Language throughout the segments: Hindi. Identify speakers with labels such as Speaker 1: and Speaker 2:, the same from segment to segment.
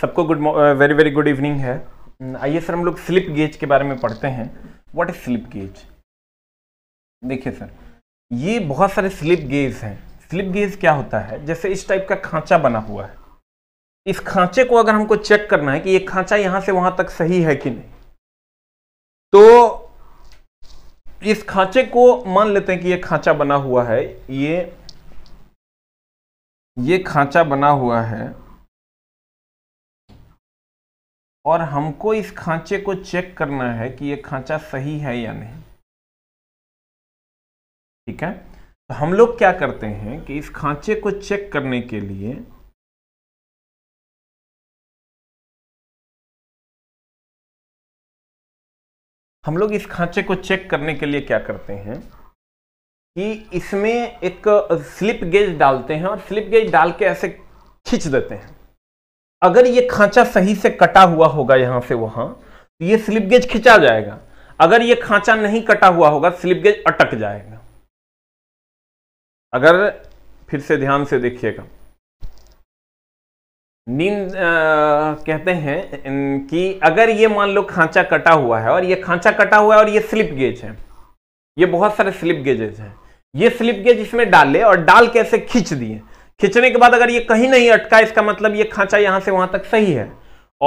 Speaker 1: सबको good very very good evening है hmm, आइए सर हम लोग स्लिप गेज के बारे में पढ़ते हैं व्हाट इज स्लिप गेज देखिए सर ये बहुत सारे स्लिप गेज हैं स्लिप गेज क्या होता है जैसे इस टाइप का खांचा बना हुआ है इस खांचे को अगर हमको चेक करना है कि ये खांचा यहां से वहां तक सही है कि नहीं तो इस खांचे को मान लेते हैं कि ये खांचा बना हुआ है ये ये खांचा बना हुआ है और हमको इस खांचे को चेक करना है कि ये खांचा सही है या नहीं ठीक है तो हम लोग क्या करते हैं कि इस खांचे को चेक करने के लिए हम लोग इस खांचे को चेक करने के लिए क्या करते हैं कि इसमें एक स्लिप गेज डालते हैं और स्लिप गेज डाल के ऐसे खींच देते हैं अगर ये खांचा सही से कटा हुआ होगा यहां से वहां तो ये स्लिप गेज खिंचा जाएगा अगर ये खांचा नहीं कटा हुआ होगा स्लिप गेज अटक जाएगा अगर फिर से ध्यान से देखिएगा नींद कहते हैं कि अगर ये मान लो खांचा कटा हुआ है और ये खांचा कटा हुआ है और ये स्लिप गेज है ये बहुत सारे स्लिप गेजेज हैं ये स्लिप गेज इसमें डाले और डाल कैसे खींच दिए खींचने के बाद अगर ये कहीं नहीं अटका इसका मतलब ये खांचा यहां से वहां तक सही है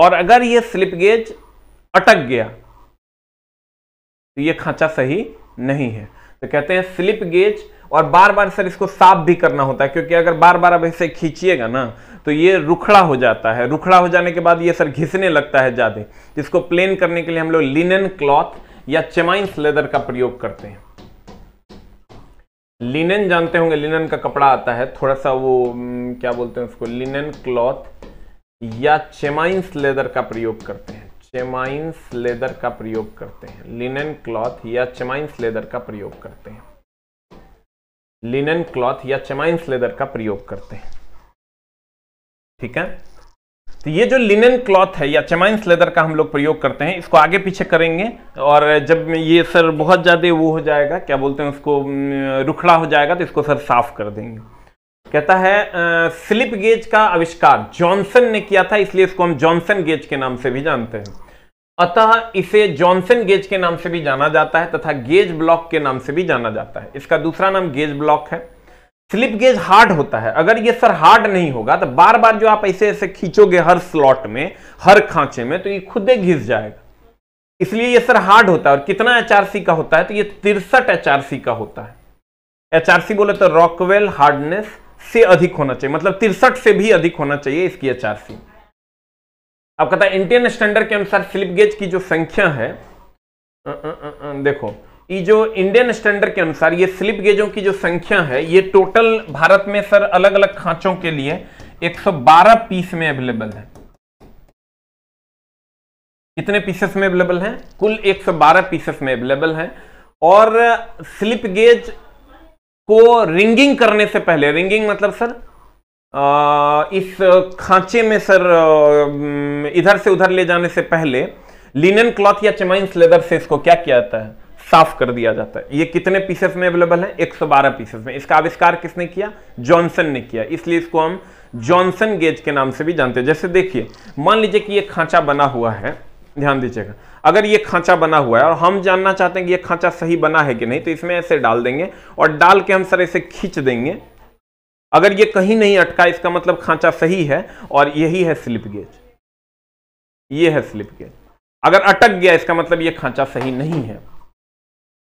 Speaker 1: और अगर ये स्लिप गेज अटक गया तो ये खांचा सही नहीं है तो कहते हैं स्लिप गेज और बार बार सर इसको साफ भी करना होता है क्योंकि अगर बार बार अब इसे खींचिएगा ना तो ये रुखड़ा हो जाता है रुखड़ा हो जाने के बाद ये सर घिसने लगता है ज़्यादा इसको प्लेन करने के लिए हम लोग लिनन क्लॉथ या चेमाइंस लेदर का प्रयोग करते हैं लिनन जानते होंगे लिनन का कपड़ा आता है थोड़ा सा वो क्या बोलते हैं उसको लिनन क्लॉथ या चेमाइंस लेदर का प्रयोग करते हैं चेमाइंस लेदर का प्रयोग करते हैं लिनन क्लॉथ या चेमाइंस लेदर का प्रयोग करते हैं लिनन क्लॉथ या चेमाइंस लेदर का प्रयोग करते हैं ठीक है तो ये जो लिनन क्लॉथ है या चमाइंस लेदर का हम लोग प्रयोग करते हैं इसको आगे पीछे करेंगे और जब ये सर बहुत ज़्यादा वो हो जाएगा क्या बोलते हैं उसको रुखड़ा हो जाएगा तो इसको सर साफ कर देंगे कहता है आ, स्लिप गेज का आविष्कार जॉनसन ने किया था इसलिए इसको हम जॉनसन गेज के नाम से भी जानते हैं अतः इसे जॉनसन गेज के नाम से भी जाना जाता है तथा गेज ब्लॉक के नाम से भी जाना जाता है इसका दूसरा नाम गेज ब्लॉक है स्लिप गेज हार्ड होता है अगर ये सर हार्ड नहीं होगा तो बार बार जो आप ऐसे ऐसे खींचोगे हर स्लॉट में हर खांचे में तो ये खुद घिस जाएगा इसलिए ये सर हार्ड होता है और कितना एच का होता है तो ये तिरसठ एच का होता है एच बोले तो रॉकवेल हार्डनेस से अधिक होना चाहिए मतलब तिरसठ से भी अधिक होना चाहिए इसकी एच आप कहता है इंडियन स्टैंडर्ड के अनुसार स्लिप गेज की जो संख्या है आ, आ, आ, देखो ये जो इंडियन स्टैंडर्ड के अनुसार ये स्लिप गेजों की जो संख्या है ये टोटल भारत में सर अलग अलग खांचों के लिए 112 पीस में अवेलेबल है कितने पीसेस में अवेलेबल हैं कुल 112 पीसेस में अवेलेबल हैं और स्लिप गेज को रिंगिंग करने से पहले रिंगिंग मतलब सर आ, इस खांचे में सर इधर से उधर ले जाने से पहले लिनन क्लॉथ या चमाइंस लेदर से इसको क्या किया जाता है साफ कर दिया जाता है ये कितने पीसेस में अवेलेबल है 112 पीसेस में इसका आविष्कार किसने किया जॉनसन ने किया इसलिए इसको हम जॉनसन गेज के नाम से भी जानते हैं जैसे देखिए मान लीजिए कि ये खांचा बना हुआ है ध्यान दीजिएगा अगर ये खांचा बना हुआ है और हम जानना चाहते हैं कि ये खांचा सही बना है कि नहीं तो इसमें ऐसे डाल देंगे और डाल के हम सर ऐसे खींच देंगे अगर ये कहीं नहीं अटका इसका मतलब खांचा सही है और यही है स्लिप गेज ये है स्लिप गेज अगर अटक गया इसका मतलब ये खांचा सही नहीं है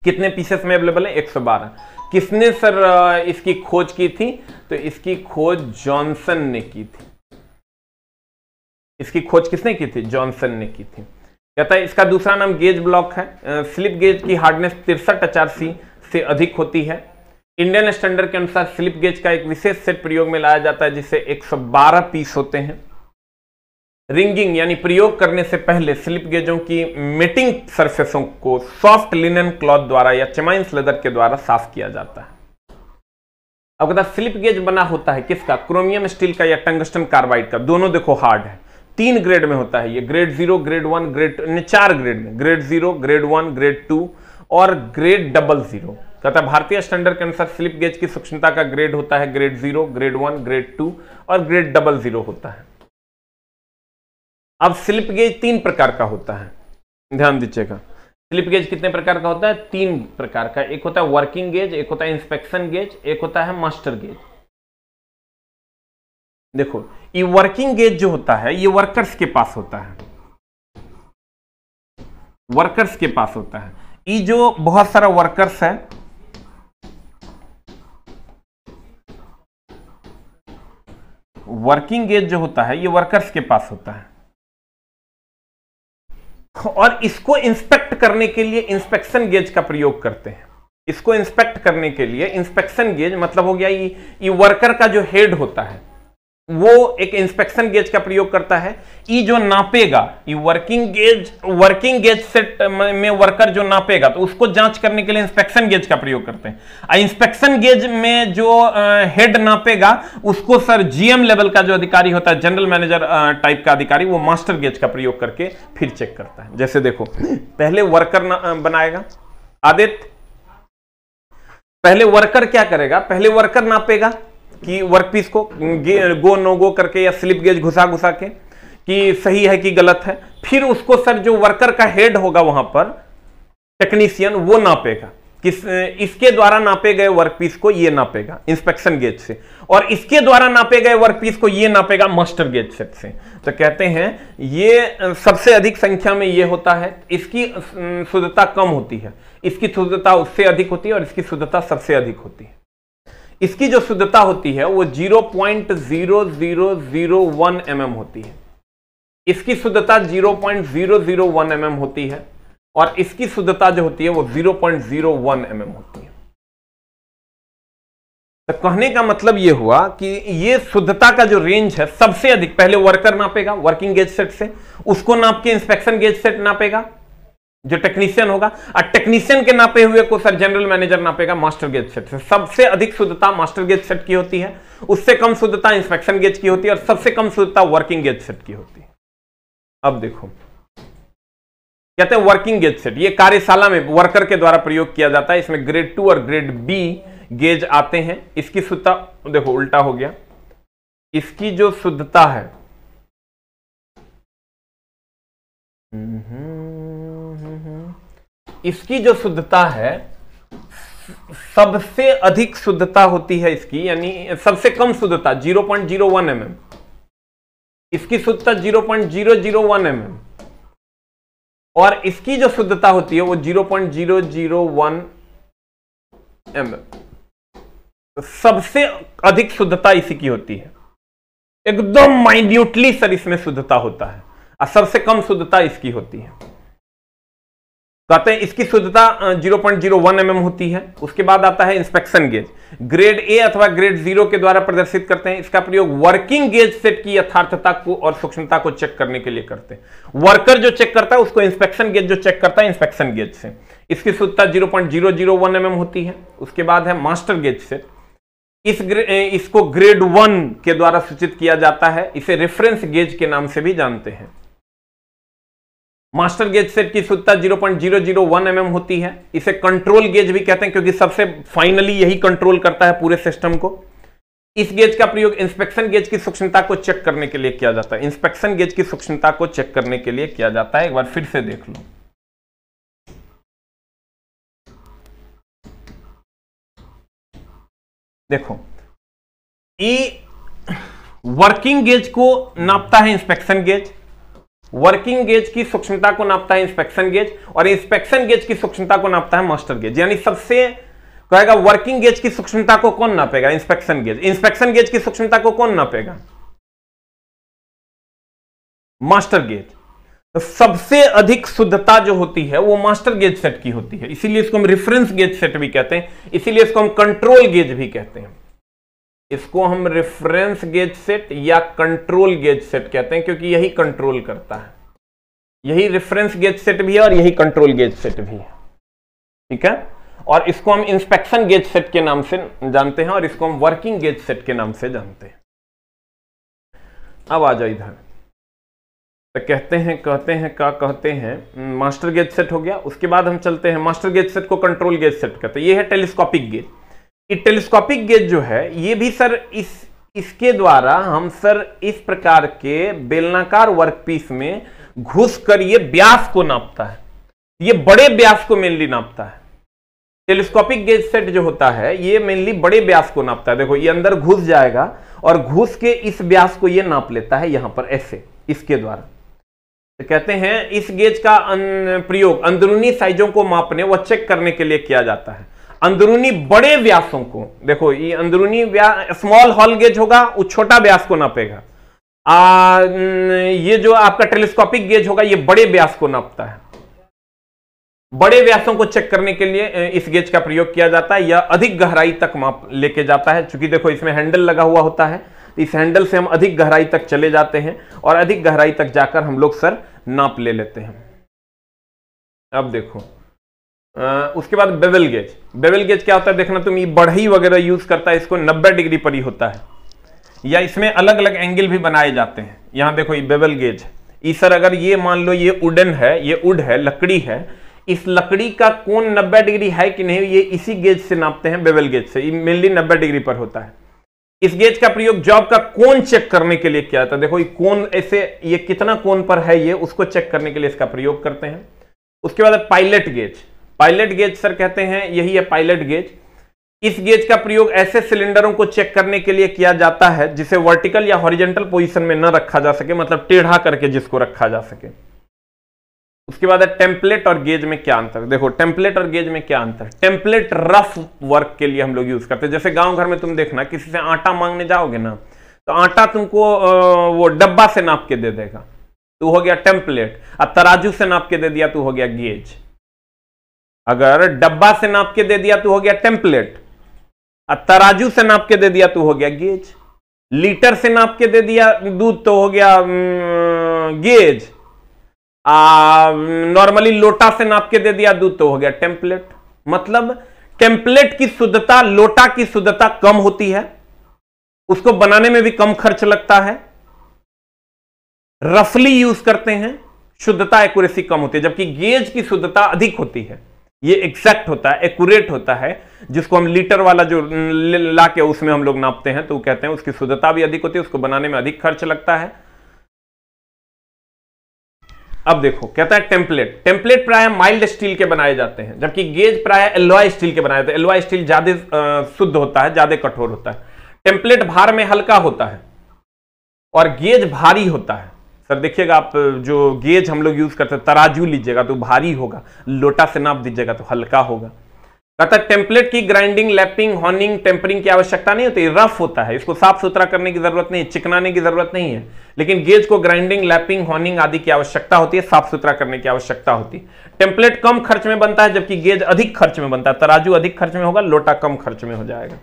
Speaker 1: कितने पीसेस में अवेलेबल है 112 किसने सर इसकी खोज की थी तो इसकी खोज जॉनसन ने की थी इसकी खोज किसने की थी जॉनसन ने की थी कहता है तो इसका दूसरा नाम गेज ब्लॉक है स्लिप गेज की हार्डनेस तिरसठ अचार सी से अधिक होती है इंडियन स्टैंडर्ड के अनुसार स्लिप गेज का एक विशेष सेट प्रयोग में लाया जाता है जिससे 112 पीस होते हैं रिंगिंग यानी प्रयोग करने से पहले स्लिप गेजों की मेटिंग सरफेसों को सॉफ्ट लिनन क्लॉथ द्वारा या चमाइंस लेदर के द्वारा साफ किया जाता है अब कहता स्लिप गेज बना होता है किसका क्रोमियम स्टील का या टंगस्टन कार्बाइड का दोनों देखो हार्ड है तीन ग्रेड में होता है ये grade zero grade one grade चार ग्रेड में grade zero grade one grade two और ग्रेड डबल जीरो कहता भारतीय स्टैंडर्ड के अनुसार स्लिप गेज की सूक्ष्मता का ग्रेड होता है grade zero grade one grade two और ग्रेड डबल जीरो होता है अब स्लिप गेज तीन प्रकार का होता है ध्यान दीजिएगा स्लिप गेज कितने प्रकार का होता है तीन प्रकार का एक होता है वर्किंग गेज एक होता है इंस्पेक्शन गेज एक होता है मास्टर गेज देखो ये वर्किंग गेज जो होता है ये वर्कर्स के पास होता है वर्कर्स के पास होता है ये जो बहुत सारा वर्कर्स है वर्किंग गेज जो होता है ये वर्कर्स के पास होता है और इसको इंस्पेक्ट करने के लिए इंस्पेक्शन गेज का प्रयोग करते हैं इसको इंस्पेक्ट करने के लिए इंस्पेक्शन गेज मतलब हो गया ये, वर्कर का जो हेड होता है वो एक इंस्पेक्शन गेज का प्रयोग करता है ई जो नापेगा working gauge working gauge set में वर्कर जो नापेगा तो उसको जांच करने के लिए इंस्पेक्शन गेज का प्रयोग करते हैं इंस्पेक्शन गेज में जो हेड नापेगा उसको सर जीएम लेवल का जो अधिकारी होता है जनरल मैनेजर टाइप का अधिकारी वो मास्टर गेज का प्रयोग करके फिर चेक करता है जैसे देखो पहले वर्कर बनाएगा आदित्य पहले वर्कर क्या करेगा पहले वर्कर नापेगा कि वर्कपीस को गो नो गो करके या स्लिप गेज घुसा घुसा के कि सही है कि गलत है फिर उसको सर जो वर्कर का हेड होगा वहां पर टेक्नीशियन वो नापेगा किस इसके द्वारा नापे गए वर्कपीस को ये नापेगा इंस्पेक्शन गेज से और इसके द्वारा नापे गए वर्कपीस को ये नापेगा मास्टर गेज सेट से तो कहते हैं ये सबसे अधिक संख्या में ये होता है इसकी शुद्धता कम होती है इसकी शुद्धता उससे अधिक होती है और इसकी शुद्धता सबसे अधिक होती है इसकी जो शुद्धता होती है वो 0.0001 mm होती है इसकी शुद्धता 0.001 mm होती है और इसकी शुद्धता जो होती है वो 0.01 mm होती है तो कहने का मतलब ये हुआ कि ये शुद्धता का जो रेंज है सबसे अधिक पहले वर्कर नापेगा वर्किंग गेज सेट से उसको नाप के इंस्पेक्शन गेज सेट नापेगा जो टेक्नीशियन होगा और टेक्नीशियन के नापे हुए को सर जनरल मैनेजर नापेगा मास्टर गेज सेट से सबसे अधिक शुद्धता मास्टर गेज सेट की होती है उससे कम शुद्धता इंस्पेक्शन गेज की होती है और सबसे कम शुद्धता वर्किंग गेज सेट की होती है अब देखो कहते हैं वर्किंग गेज सेट ये कार्यशाला में वर्कर के द्वारा प्रयोग किया जाता है इसमें ग्रेड टू और ग्रेड बी गेज आते हैं इसकी शुद्धता देखो उल्टा हो गया इसकी जो शुद्धता है हम्म इसकी जो शुद्धता है सबसे अधिक शुद्धता होती है इसकी यानी सबसे कम शुद्धता 0.01 पॉइंट mm. इसकी शुद्धता 0.001 पॉइंट mm. और इसकी जो शुद्धता होती है वो 0.001 पॉइंट mm. सबसे अधिक शुद्धता इसी की होती है एकदम माइन्यूटली सर इसमें शुद्धता होता है और सबसे कम शुद्धता इसकी होती है कहते तो हैं इसकी शुद्धता 0.01 पॉइंट mm होती है उसके बाद आता है इंस्पेक्शन गेज ग्रेड ए अथवा ग्रेड जीरो के द्वारा प्रदर्शित करते हैं इसका प्रयोग वर्किंग गेज सेट की यथार्थता को और सूक्ष्मता को चेक करने के लिए करते हैं वर्कर जो चेक करता है उसको इंस्पेक्शन गेज जो चेक करता है इंस्पेक्शन गेज से इसकी शुद्धता zero point zero zero one M M होती है उसके बाद है मास्टर गेज सेट इस ग्रे, इसको ग्रेड वन के द्वारा सूचित किया जाता है इसे रेफरेंस गेज के नाम से भी जानते हैं मास्टर गेज सेट की शुद्धता 0.001 पॉइंट mm होती है इसे कंट्रोल गेज भी कहते हैं क्योंकि सबसे फाइनली यही कंट्रोल करता है पूरे सिस्टम को इस गेज का प्रयोग इंस्पेक्शन गेज की सूक्ष्मता को चेक करने के लिए किया जाता है इंस्पेक्शन गेज की सूक्ष्मता को चेक करने के लिए किया जाता है एक बार फिर से देख लो देखो ये वर्किंग गेज को नापता है इंस्पेक्शन गेज वर्किंग गेज की सूक्ष्मता को नापता है इंस्पेक्शन गेज और इंस्पेक्शन गेज की सूक्ष्मता को नापता है मास्टर गेज यानी सबसे कहेगा वर्किंग गेज की सूक्ष्मता को कौन नापेगा इंस्पेक्शन गेज इंस्पेक्शन गेज की सूक्ष्मता को कौन नापेगा मास्टर गेज तो सबसे अधिक शुद्धता जो होती है वो मास्टर गेज सेट की होती है इसीलिए इसको हम रेफरेंस गेज सेट भी कहते हैं इसीलिए इसको हम कंट्रोल गेज भी कहते हैं इसको हम रेफरेंस गेज सेट या कंट्रोल गेज सेट कहते हैं क्योंकि यही कंट्रोल करता है यही रेफरेंस गेज सेट भी है और यही कंट्रोल गेज सेट भी है ठीक है और इसको हम इंस्पेक्शन गेज सेट के नाम से जानते हैं और इसको हम वर्किंग गेज सेट के नाम से जानते हैं अब आ जाओ इधर तो कहते हैं कहते हैं क्या कहते हैं मास्टर गेज सेट हो गया उसके बाद हम चलते हैं मास्टर गेज सेट को कंट्रोल गेज सेट कहते हैं ये है टेलीस्कोपिक गेज ये टेलीस्कोपिक गेज जो है ये भी सर इस इसके द्वारा हम सर इस प्रकार के बेलनाकार वर्कपीस में घुस कर ये ब्यास को नापता है ये बड़े ब्यास को मेनली नापता है टेलीस्कोपिक गेज सेट जो होता है ये मेनली बड़े ब्यास को नापता है देखो ये अंदर घुस जाएगा और घुस के इस व्यास को ये नाप लेता है यहां पर ऐसे इसके द्वारा तो कहते हैं इस गेज का प्रयोग अंदरूनी साइजों को मापने व चेक करने के लिए किया जाता है अंदरूनी बड़े व्यासों को देखो ये अंदरूनी व्यास स्मॉल हॉल गेज होगा वो छोटा व्यास को नापेगा आ, ये जो आपका टेलीस्कोपिक गेज होगा ये बड़े व्यास को नापता है बड़े व्यासों को चेक करने के लिए इस गेज का प्रयोग किया जाता है या अधिक गहराई तक माप लेके जाता है क्योंकि देखो इसमें हैंडल लगा हुआ होता है तो इस हैंडल से हम अधिक गहराई तक चले जाते हैं और अधिक गहराई तक जाकर हम लोग सर नाप ले लेते हैं अब देखो उसके बाद बेवल गेज बेवल गेज क्या होता है देखना तुम ये बढ़ई वगैरह यूज़ करता है इसको 90 डिग्री पर ही होता है या इसमें अलग अलग एंगल भी बनाए जाते हैं यहां देखो ये बेवल गेज सर अगर ये मान लो ये उडन है ये उड है लकड़ी है इस लकड़ी का कोण नब्बे डिग्री है कि नहीं ये इसी गेज से नापते हैं बेवल गेज से मेनली नब्बे डिग्री पर होता है इस गेज का प्रयोग जॉब का कोन चेक करने के लिए किया जाता है देखो ये कोण ऐसे ये कितना कौन पर है ये उसको चेक करने के लिए इसका प्रयोग करते हैं उसके बाद pilot gauge pilot gauge sir कहते हैं यही है पायलट गेज इस गेज का प्रयोग ऐसे सिलेंडरों को चेक करने के लिए किया जाता है जिसे वर्टिकल या हॉरिजेंटल पोजीशन में न रखा जा सके मतलब टेढ़ा करके जिसको रखा जा सके उसके बाद है टेम्पलेट और गेज में क्या अंतर देखो टेम्पलेट और गेज में क्या अंतर टेम्पलेट रफ वर्क के लिए हम लोग यूज करते हैं जैसे गांव घर में तुम देखना किसी से आटा मांगने जाओगे ना तो आटा तुमको वो डब्बा से नाप के दे देगा तो हो गया टेम्पलेट अब तराजू से नाप के दे दिया तो हो गया गेज अगर डब्बा से नाप के दे दिया तो हो गया टेम्पलेट तराजू से नाप के दे दिया तो हो गया गेज लीटर से नाप के दे दिया दूध तो हो गया गेज नॉर्मली लोटा से नाप के दे दिया दूध तो हो गया टेम्पलेट मतलब टेम्पलेट की शुद्धता लोटा की शुद्धता कम होती है उसको बनाने में भी कम खर्च लगता है रफली यूज करते हैं शुद्धता एक्यूरेसी कम होती है जबकि गेज की शुद्धता अधिक होती है ये एक्सैक्ट होता है एक्यूरेट होता है जिसको हम लीटर वाला जो ला के उसमें हम लोग नापते हैं तो कहते हैं उसकी शुद्धता भी अधिक होती है उसको बनाने में अधिक खर्च लगता है अब देखो कहता है टेम्पलेट टेम्पलेट प्राय माइल्ड स्टील के बनाए जाते हैं जबकि गेज प्राय एलवाई स्टील के बनाए जाते हैं एलवाई स्टील ज्यादा शुद्ध होता है ज्यादा कठोर होता है टेम्पलेट भार में हल्का होता है और गेज भारी होता है सर देखिएगा आप जो गेज हम लोग यूज़ करते हैं तराजू लीजिएगा तो भारी होगा लोटा से नाप दीजिएगा तो हल्का होगा कहता टेम्पलेट की ग्राइंडिंग लैपिंग हॉर्निंग टेम्परिंग की आवश्यकता नहीं होती रफ होता है इसको साफ सुथरा करने की जरूरत नहीं है चिकनाने की जरूरत नहीं है लेकिन गेज को ग्राइंडिंग लैपिंग हॉर्निंग आदि की आवश्यकता होती है साफ सुथरा करने की आवश्यकता होती है टेम्पलेट कम खर्च में बनता है जबकि गेज अधिक खर्च में बनता है तराजू अधिक खर्च में होगा लोटा कम खर्च में हो जाएगा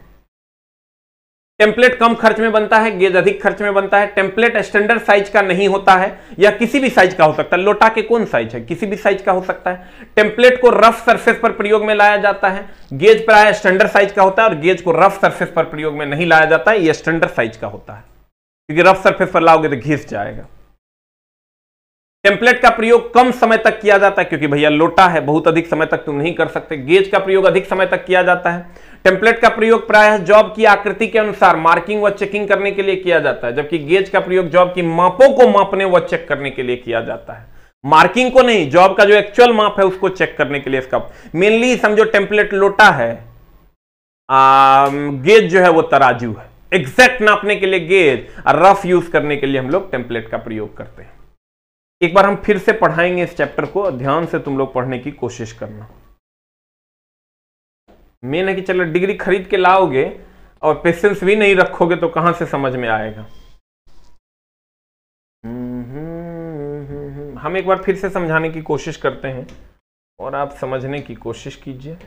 Speaker 1: टेम्पलेट कम खर्च में बनता है गेज अधिक खर्च में बनता है टेम्पलेट स्टैंडर्ड साइज का नहीं होता है या किसी भी साइज का हो सकता है लोटा के कौन साइज है किसी भी साइज का हो सकता है टेम्पलेट को रफ सरफेस पर प्रयोग में लाया जाता है गेज प्राय स्टैंडर्ड साइज का होता है और गेज को रफ सरफेस पर प्रयोग में नहीं लाया जाता है यह स्टैंडर्ड साइज का होता है क्योंकि रफ सर्फेस पर लाओगे तो घिस जाएगा टेम्पलेट का प्रयोग कम समय तक किया जाता है क्योंकि भैया लोटा है बहुत अधिक समय तक तुम नहीं कर सकते गेज का प्रयोग अधिक समय तक किया जाता है टेम्पलेट का प्रयोग प्रायः जॉब की आकृति के अनुसार मार्किंग व चेकिंग करने के लिए किया जाता है जबकि गेज का प्रयोग जॉब की मापों को मापने व चेक करने के लिए किया जाता है मार्किंग को नहीं जॉब का जो एक्चुअल माप है उसको चेक करने के लिए इसका मेनली समझो टेम्पलेट लोटा है आ, गेज जो है वो तराजू है एग्जैक्ट नापने के लिए गेज और रफ यूज करने के लिए हम लोग टेम्पलेट का प्रयोग करते हैं एक बार हम फिर से पढ़ाएंगे इस चैप्टर को ध्यान से तुम लोग पढ़ने की कोशिश करना मेन है कि चलो डिग्री खरीद के लाओगे और पेशेंस भी नहीं रखोगे तो कहां से समझ में आएगा हम्म, हम एक बार फिर से समझाने की कोशिश करते हैं और आप समझने की कोशिश कीजिए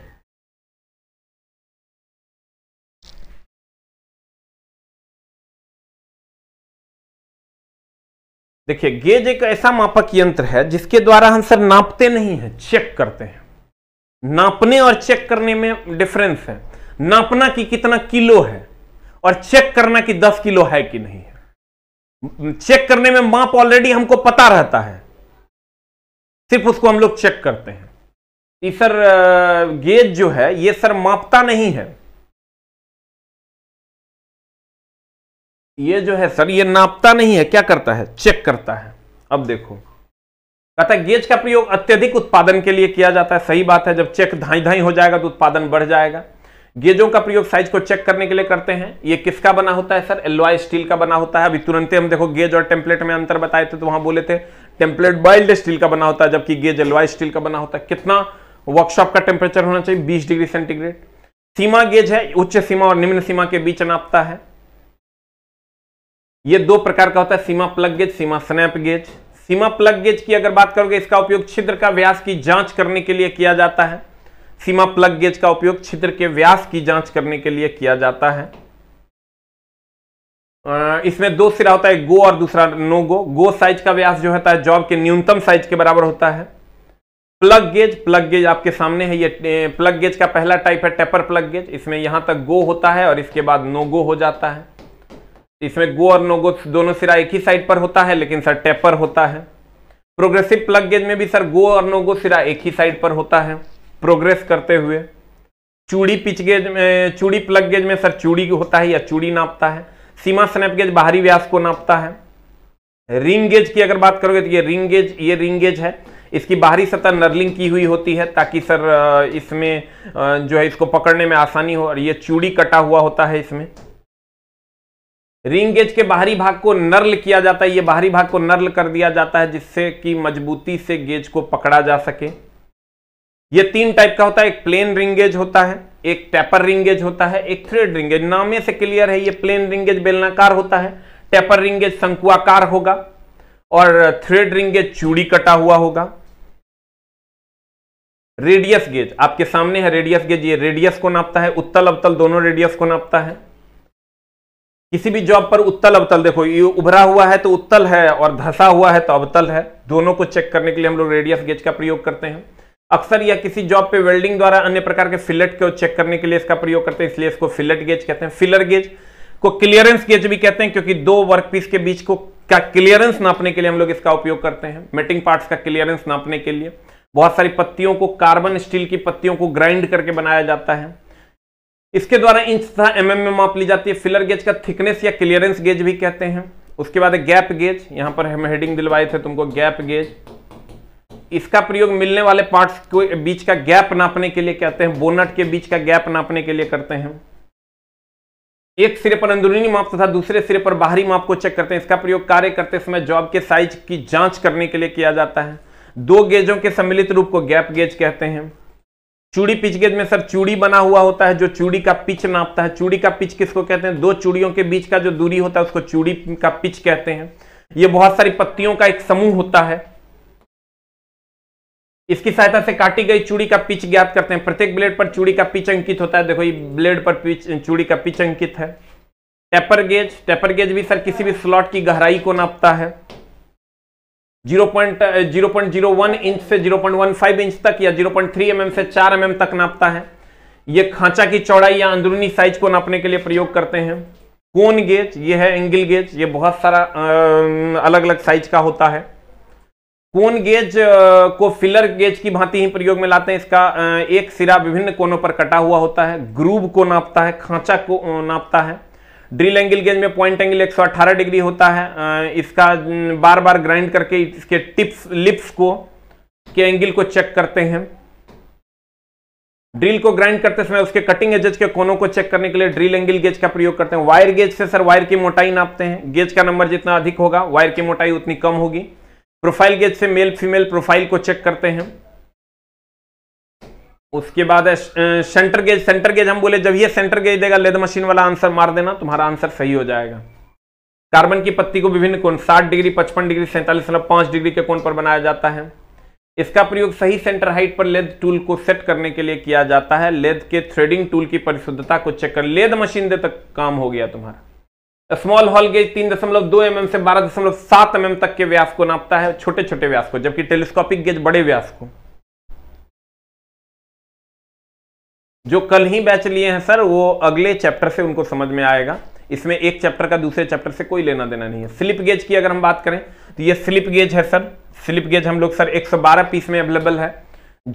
Speaker 1: देखिए गेज एक ऐसा मापक यंत्र है जिसके द्वारा हम सर नापते नहीं हैं चेक करते हैं नापने और चेक करने में डिफरेंस है नापना कि कितना किलो है और चेक करना कि 10 किलो है कि नहीं है चेक करने में माप ऑलरेडी हमको पता रहता है सिर्फ उसको हम लोग चेक करते हैं सर गेज जो है ये सर मापता नहीं है ये जो है सर ये नापता नहीं है क्या करता है चेक करता है अब देखो कहता है गेज का प्रयोग अत्यधिक उत्पादन के लिए किया जाता है सही बात है जब चेक धाई धाई हो जाएगा तो उत्पादन बढ़ जाएगा गेजों का प्रयोग साइज को चेक करने के लिए करते हैं ये किसका बना होता है सर एलवाई स्टील का बना होता है अभी तुरंत हम देखो गेज और टेम्पलेट में अंतर बताए थे तो वहां बोले थे टेम्पलेट बॉइल्ड स्टील का बना होता है जबकि गेज एलवाई स्टील का बना होता है कितना वर्कशॉप का टेम्परेचर होना चाहिए बीस डिग्री सेंटीग्रेड सीमा गेज है उच्च सीमा और निम्न सीमा के बीच नापता है ये दो प्रकार का होता है सीमा प्लग गेज सीमा स्नैप गेज सीमा प्लग गेज की अगर बात करोगे इसका उपयोग छिद्र का व्यास की जांच करने के लिए किया जाता है सीमा प्लग गेज का उपयोग छिद्र के व्यास की जांच करने के लिए किया जाता है इसमें दो सिरा होता है गो और दूसरा नो गो गो साइज का व्यास जो होता है जॉब के न्यूनतम साइज के बराबर होता है प्लग गेज प्लग गेज आपके सामने है ये प्लग गेज का पहला टाइप है टेपर प्लग गेज इसमें यहां तक गो होता है और इसके बाद नो गो हो जाता है इसमें गो और नो गो दोनों सिरा एक ही साइड पर होता है लेकिन सर टेपर होता है प्रोग्रेसिव प्लग गेज में भी सर गो और नो गो सिरा एक ही साइड पर होता है प्रोग्रेस करते हुए चूड़ी पिच गेज में चूड़ी प्लग गेज में सर चूड़ी होता है या चूड़ी नापता है सीमा स्नैप गेज बाहरी व्यास को नापता है रिंग गेज की अगर बात करोगे तो ये रिंग गेज ये रिंग गेज है इसकी बाहरी सतह नर्लिंग की हुई होती है ताकि सर इसमें जो है इसको पकड़ने में आसानी हो और ये चूड़ी कटा हुआ होता है इसमें रिंग गेज के बाहरी भाग को नर्ल किया जाता है ये बाहरी भाग को नर्ल कर दिया जाता है जिससे कि मजबूती से गेज को पकड़ा जा सके ये तीन टाइप का होता है एक प्लेन रिंगेज होता है एक टैपर रिंगेज होता है एक थ्रेड रिंगेज नामे से क्लियर है ये प्लेन रिंगेज बेलनाकार होता है टैपर रिंगेज शंकुआकार होगा और थ्रेड रिंगेज चूड़ी कटा हुआ होगा रेडियस गेज आपके सामने है रेडियस गेज ये रेडियस को नापता है उत्तल अवतल दोनों रेडियस को नापता है किसी भी जॉब पर उत्तल अवतल देखो ये उभरा हुआ है तो उत्तल है और धसा हुआ है तो अवतल है दोनों को चेक करने के लिए हम लोग रेडियस गेज का प्रयोग करते हैं अक्सर या किसी जॉब पे वेल्डिंग द्वारा अन्य प्रकार के फिलेट को चेक करने के लिए इसका प्रयोग करते हैं इसलिए इसको फिलेट गेज कहते हैं फिलर गेज को क्लियरेंस गेज भी कहते हैं क्योंकि दो वर्क पीस के बीच को क्या क्लियरेंस नापने के लिए हम लोग इसका उपयोग करते हैं मेटिंग पार्ट्स का क्लियरेंस नापने के लिए बहुत सारी पत्तियों को कार्बन स्टील की पत्तियों को ग्राइंड करके बनाया जाता है इसके द्वारा इंच तथा एमएम में माप ली जाती है फिलर गेज का थिकनेस या क्लियरेंस गेज भी कहते हैं उसके बाद गैप गेज यहां पर हम हेडिंग दिलवाए थे तुमको गैप गेज इसका प्रयोग मिलने वाले पार्ट्स के बीच का गैप नापने के लिए कहते हैं बोनट के बीच का गैप नापने के लिए करते हैं एक सिरे पर अंदरूनी माप तथा दूसरे सिरे पर बाहरी माप को चेक करते हैं इसका प्रयोग कार्य करते समय जॉब के साइज की जांच करने के लिए किया जाता है दो गेजों के सम्मिलित रूप को गैप गेज कहते हैं चूड़ी पिच गेज में सर चूड़ी बना हुआ होता है जो चूड़ी का पिच नापता है चूड़ी का पिच किसको कहते हैं दो चूड़ियों के बीच का जो दूरी होता है उसको चूड़ी का पिच कहते हैं ये बहुत सारी पत्तियों का एक समूह होता है इसकी सहायता से काटी गई चूड़ी का पिच ज्ञात करते हैं प्रत्येक ब्लेड पर चूड़ी का पिच अंकित होता है देखो ये ब्लेड पर पिच चूड़ी का पिच अंकित है टेपर गेज टेपर गेज भी सर किसी भी स्लॉट की गहराई को नापता है जीरो पॉइंट जीरो इंच से जीरो पॉइंट इंच तक या zero point three M M से चार एम एम तक नापता है ये खांचा की चौड़ाई या अंदरूनी साइज को नापने के लिए प्रयोग करते हैं कोन गेज ये है एंगल गेज ये बहुत सारा अलग अलग साइज का होता है कोन गेज को फिलर गेज की भांति ही प्रयोग में लाते हैं इसका एक सिरा विभिन्न कोनों पर कटा हुआ होता है ग्रूव को नापता है खांचा को नापता है ड्रिल एंगल गेज में पॉइंट एंगल 118 डिग्री होता है इसका बार बार ग्राइंड करके इसके टिप्स लिप्स को के एंगल को चेक करते हैं ड्रिल को ग्राइंड करते समय उसके कटिंग एजेज के कोनों को चेक करने के लिए ड्रिल एंगल गेज का प्रयोग करते हैं वायर गेज से सर वायर की मोटाई नापते हैं गेज का नंबर जितना अधिक होगा वायर की मोटाई उतनी कम होगी प्रोफाइल गेज से मेल फीमेल प्रोफाइल को चेक करते हैं उसके बाद है सेंटर गेज सेंटर गेज हम बोले जब ये सेंटर गेज देगा लेद मशीन वाला आंसर मार देना तुम्हारा आंसर सही हो जाएगा कार्बन की पत्ती को विभिन्न कोण 60 डिग्री 55 डिग्री सैंतालीस पांच डिग्री के कोण पर बनाया जाता है इसका प्रयोग सही सेंटर हाइट पर लेद टूल को सेट करने के लिए किया जाता है लेद के थ्रेडिंग टूल की परिशुद्धता को चेक कर लेद मशीन दे तक काम हो गया तुम्हारा स्मॉल हॉल गेज तीन दशमलव दो एम mm से बारह दशमलव सात एम mm तक के व्यास को नापता है छोटे छोटे व्यास को जबकि टेलीस्कोपिक गेज बड़े व्यास को जो कल ही बैच लिए हैं सर वो अगले चैप्टर से उनको समझ में आएगा इसमें एक चैप्टर का दूसरे चैप्टर से कोई लेना देना नहीं है स्लिप गेज की अगर हम बात करें तो ये स्लिप गेज है सर स्लिप गेज हम लोग सर 112 पीस में अवेलेबल है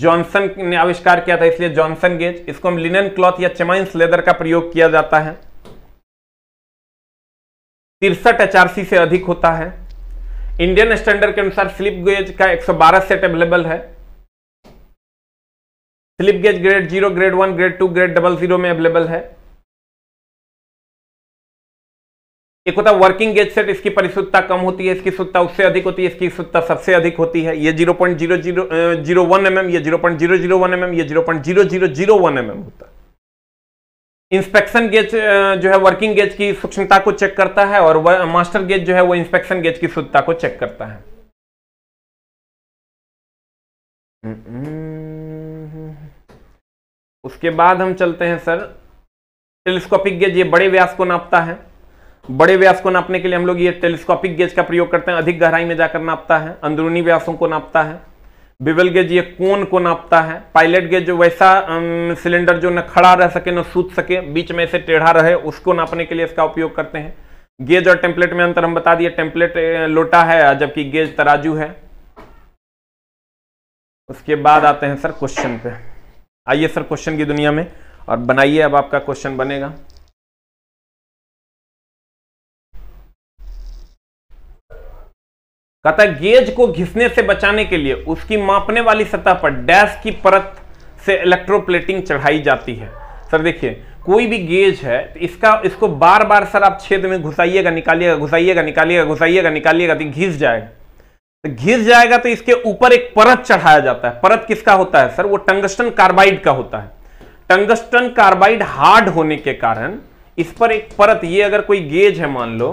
Speaker 1: जॉनसन ने आविष्कार किया था इसलिए जॉनसन गेज इसको हम लिनन क्लॉथ या चमाइंस लेदर का प्रयोग किया जाता है तिरसठ एचआरसी से अधिक होता है इंडियन स्टैंडर्ड के अनुसार स्लिप गेज का एक सेट अवेलेबल है slip gauge grade zero grade one grade two grade double zero में अवेलेबल है एक होता वर्किंग गेज सेट इसकी परिशुद्धता कम होती है इसकी शुद्धता उससे अधिक होती है इसकी शुद्धता सबसे अधिक होती है ये पॉइंट 0.0001 mm ये 0.001 mm ये 0.0001 mm होता है इंस्पेक्शन गेज जो है वर्किंग गेज की सूक्ष्मता को चेक करता है और मास्टर गेज जो है वो इंस्पेक्शन गेज की शुद्धता को चेक करता है हम्म, हम्म। उसके बाद हम चलते हैं सर टेलीस्कोपिक गेज ये बड़े व्यास को नापता है बड़े व्यास को नापने के लिए हम लोग ये टेलीस्कोपिक गेज का प्रयोग करते हैं अधिक गहराई में जाकर नापता है अंदरूनी व्यासों को नापता है बिबल गेज ये कोन को नापता है पायलट गेज जो वैसा सिलेंडर जो न खड़ा रह सके न सूत सके बीच में से टेढ़ा रहे उसको नापने के लिए इसका उपयोग करते हैं गेज और टेम्पलेट में अंतर हम बता दिए टेम्पलेट लोटा है जबकि गेज तराजू है उसके बाद आते हैं सर क्वेश्चन पे आइए सर क्वेश्चन की दुनिया में और बनाइए अब आपका क्वेश्चन बनेगा कहता है गेज को घिसने से बचाने के लिए उसकी मापने वाली सतह पर डैश की परत से इलेक्ट्रोप्लेटिंग चढ़ाई जाती है सर देखिए कोई भी गेज है तो इसका इसको बार बार सर आप छेद में घुसाइएगा निकालिएगा घुसाइएगा निकालिएगा घुसाइएगा निकालिएगा तो घिस जाएगा तो घिस जाएगा तो इसके ऊपर एक परत चढ़ाया जाता है परत किसका होता है सर वो टंगस्टन कार्बाइड का होता है टंगस्टन कार्बाइड हार्ड होने के कारण इस पर एक परत ये अगर कोई गेज है मान लो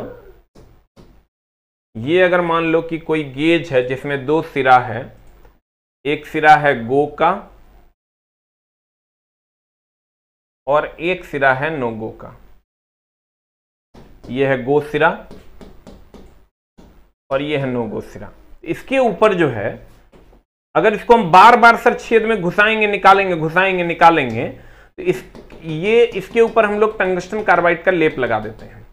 Speaker 1: ये अगर मान लो कि कोई गेज है जिसमें दो सिरा है एक सिरा है गो का और एक सिरा है नो गो का यह है गो सिरा और यह है नो गो सिरा इसके ऊपर जो है अगर इसको हम बार बार सर छेद में घुसाएंगे निकालेंगे घुसाएंगे निकालेंगे तो इस ये इसके ऊपर हम लोग टंगस्टन कार्बाइड का लेप लगा देते हैं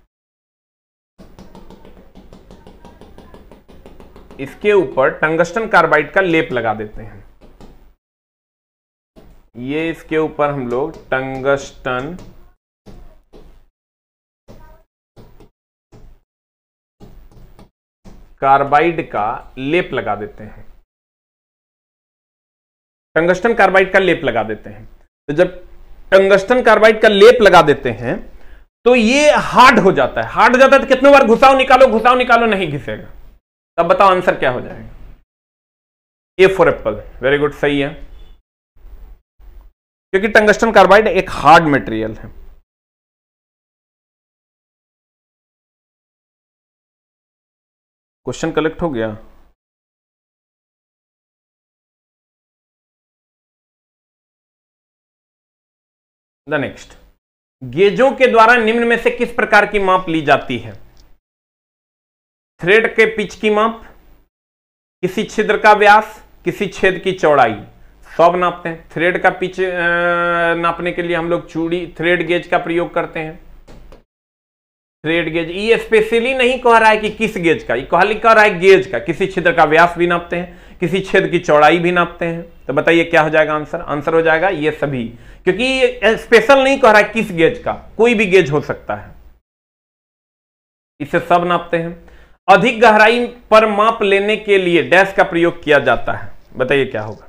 Speaker 1: इसके ऊपर टंगस्टन कार्बाइड का लेप लगा देते हैं ये इसके ऊपर हम लोग टंगस्टन कार्बाइड का लेप लगा देते हैं टंगस्टन कार्बाइड का लेप लगा देते हैं तो जब टंगस्टन कार्बाइड का लेप लगा देते हैं तो ये हार्ड हो जाता है हार्ड हो जाता है तो कितने बार घुसाओ निकालो घुसाओ निकालो नहीं घिसेगा तब बताओ आंसर क्या हो जाएगा A for apple very good सही है क्योंकि टंगस्टन कार्बाइड एक हार्ड मटेरियल है
Speaker 2: क्वेश्चन कलेक्ट हो गया द नेक्स्ट गेजों के द्वारा
Speaker 1: निम्न में से किस प्रकार की माप ली जाती है थ्रेड के पिच की माप किसी छिद्र का व्यास किसी छेद की चौड़ाई सब नापते हैं थ्रेड का पिच नापने के लिए हम लोग चूड़ी थ्रेड गेज का प्रयोग करते हैं थ्रेड गेज ये स्पेशली नहीं कह रहा है कि किस गेज का ये कह कह रहा है गेज का किसी छिद्र का व्यास भी नापते हैं किसी छेद की चौड़ाई भी नापते हैं तो बताइए क्या हो जाएगा आंसर आंसर हो जाएगा ये सभी क्योंकि ये स्पेशल नहीं कह रहा है किस गेज का कोई भी गेज हो सकता है इसे सब नापते हैं अधिक गहराई पर माप लेने के लिए डैश का प्रयोग किया जाता है बताइए क्या होगा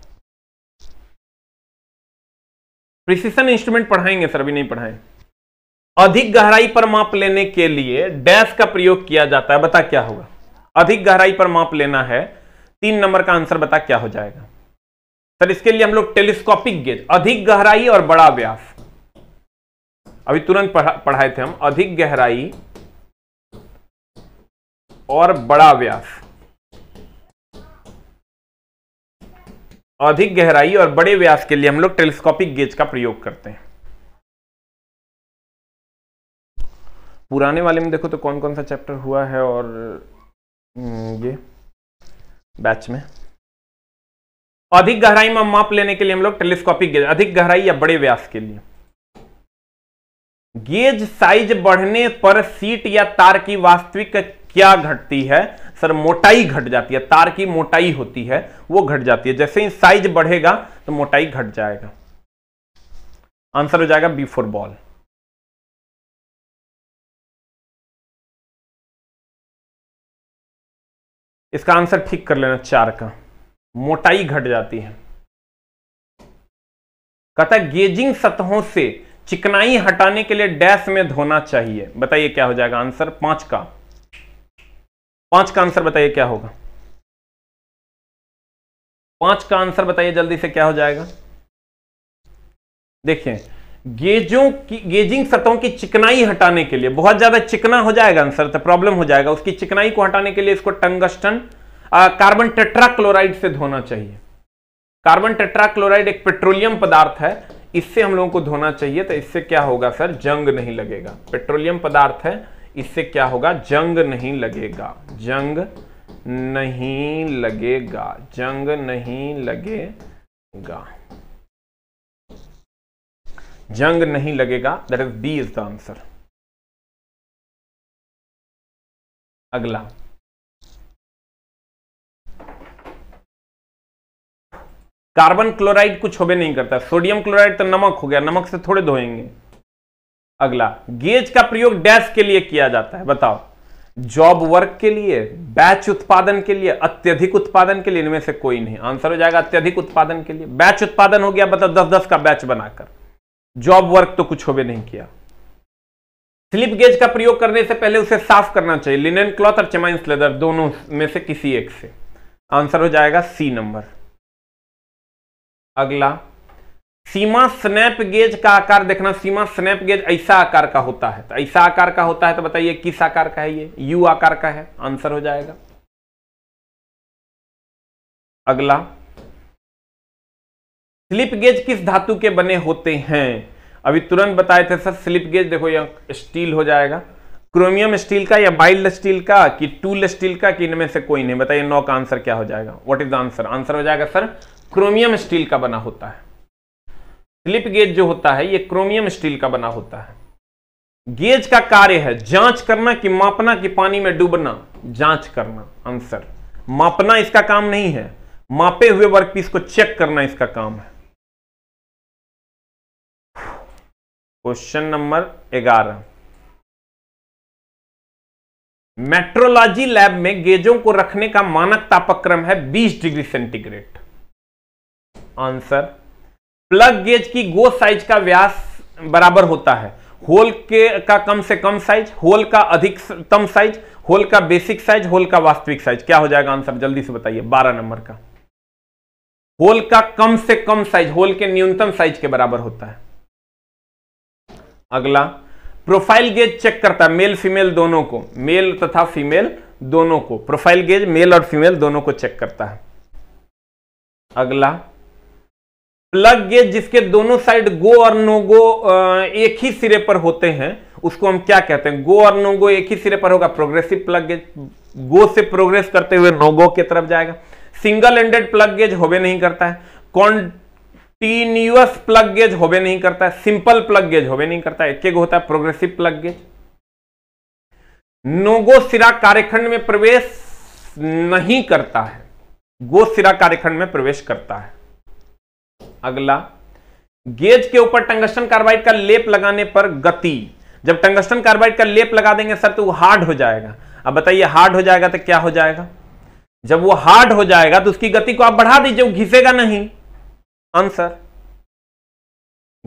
Speaker 1: प्रिसिशन इंस्ट्रूमेंट पढ़ाएंगे सर अभी नहीं पढ़ाएंगे अधिक गहराई पर माप लेने के लिए डैश का प्रयोग किया जाता है बता क्या होगा अधिक गहराई पर माप लेना है तीन नंबर का आंसर बता क्या हो जाएगा सर इसके लिए हम लोग टेलीस्कोपिक गेज अधिक गहराई और बड़ा व्यास अभी तुरंत पढ़ा, पढ़ाए थे हम अधिक गहराई और बड़ा व्यास अधिक गहराई और बड़े व्यास के लिए हम लोग टेलीस्कोपिक गेज का प्रयोग करते हैं पुराने वाले में देखो तो कौन कौन सा चैप्टर हुआ है और हम्म, ये बैच में अधिक गहराई में माप लेने के लिए हम लोग टेलीस्कोपिक गेज अधिक गहराई या बड़े व्यास के लिए गेज साइज बढ़ने पर सीट या तार की वास्तविक क्या घटती है सर मोटाई घट जाती है तार की मोटाई होती है वो घट जाती है जैसे ही साइज बढ़ेगा तो मोटाई घट जाएगा आंसर हो जाएगा बी फोर बॉल इसका आंसर ठीक कर लेना चार का मोटाई घट जाती है कहता है गेजिंग सतहों से चिकनाई हटाने के लिए डैश में धोना चाहिए बताइए क्या हो जाएगा आंसर पांच का पांच का आंसर बताइए क्या होगा पांच का आंसर बताइए जल्दी से क्या हो जाएगा देखिए गेजों की गेजिंग सतहों की चिकनाई हटाने के लिए बहुत ज्यादा चिकना हो जाएगा आंसर तो प्रॉब्लम हो जाएगा उसकी चिकनाई को हटाने के लिए इसको टंगस्टन कार्बन टेट्राक्लोराइड से धोना चाहिए कार्बन टेट्राक्लोराइड एक पेट्रोलियम पदार्थ है इससे हम लोगों को धोना चाहिए तो इससे क्या होगा सर जंग नहीं लगेगा पेट्रोलियम पदार्थ है इससे क्या होगा जंग नहीं लगेगा जंग नहीं लगेगा जंग नहीं लगेगा जंग नहीं लगेगा that is B is the answer अगला कार्बन क्लोराइड कुछ होबे नहीं करता सोडियम क्लोराइड तो नमक हो गया नमक से थोड़े धोएंगे अगला गेज का प्रयोग डैश के लिए किया जाता है बताओ जॉब वर्क के लिए बैच उत्पादन के लिए अत्यधिक उत्पादन के लिए इनमें से कोई नहीं आंसर हो जाएगा अत्यधिक उत्पादन के लिए बैच उत्पादन हो गया मतलब दस दस का बैच बनाकर जॉब वर्क तो कुछ भी नहीं किया स्लिप गेज का प्रयोग करने से पहले उसे साफ करना चाहिए लिनन क्लॉथ और चमाइंस लेदर दोनों में से किसी एक से आंसर हो जाएगा सी नंबर अगला सीमा स्नैप गेज का आकार देखना सीमा स्नैप गेज ऐसा आकार का होता है तो ऐसा आकार का होता है तो बताइए किस आकार का है ये यू आकार का है आंसर हो जाएगा अगला स्लिप गेज किस धातु के बने होते हैं अभी तुरंत बताए थे सर स्लिप गेज देखो यहाँ स्टील हो जाएगा क्रोमियम स्टील का या बाइल स्टील का कि टूल स्टील का कि इनमें से कोई नहीं बताइए नौ का आंसर क्या हो जाएगा what is the answer answer हो जाएगा सर क्रोमियम स्टील का बना होता है स्लिप गेज जो होता है ये क्रोमियम स्टील का बना होता है गेज का कार्य है जांच करना कि मापना कि पानी में डूबना जांच करना आंसर मापना इसका काम नहीं है मापे हुए वर्क पीस को चेक करना इसका काम है क्वेश्चन नंबर ग्यारह मेट्रोलॉजी लैब में गेजों को रखने का मानक तापक्रम है 20 degree centigrade answer plug gauge की गो साइज का व्यास बराबर होता है होल के का कम से कम साइज होल का अधिकतम साइज होल का बेसिक साइज होल का वास्तविक साइज क्या हो जाएगा आंसर जल्दी से बताइए बारह नंबर का होल का कम से कम साइज होल के न्यूनतम साइज के बराबर होता है अगला प्रोफाइल गेज चेक करता है मेल फीमेल दोनों को मेल तथा फीमेल दोनों को प्रोफाइल गेज मेल और फीमेल दोनों को चेक करता है अगला प्लग गेज जिसके दोनों साइड गो और नो गो एक ही सिरे पर होते हैं उसको हम क्या कहते हैं गो और नो गो एक ही सिरे पर होगा प्रोग्रेसिव प्लग गेज गो से प्रोग्रेस करते हुए नो गो की तरफ जाएगा सिंगल एंडेड प्लग गेज होवे नहीं करता है कंटिन्यूअस प्लग गेज होबे नहीं करता है सिंपल प्लग गेज होबे नहीं करता है एक एक होता है प्रोग्रेसिव प्लग गेज नोगो सिरा कार्यखंड में प्रवेश नहीं करता है गो सिरा कार्यखंड में प्रवेश करता है अगला गेज के ऊपर टंगस्टन कार्बाइड का लेप लगाने पर गति जब टंगस्टन कार्बाइड का लेप लगा देंगे सर तो वो हार्ड हो जाएगा अब बताइए हार्ड हो जाएगा तो क्या हो जाएगा जब वो हार्ड हो जाएगा तो उसकी गति को आप बढ़ा दीजिए वो घिसेगा नहीं आंसर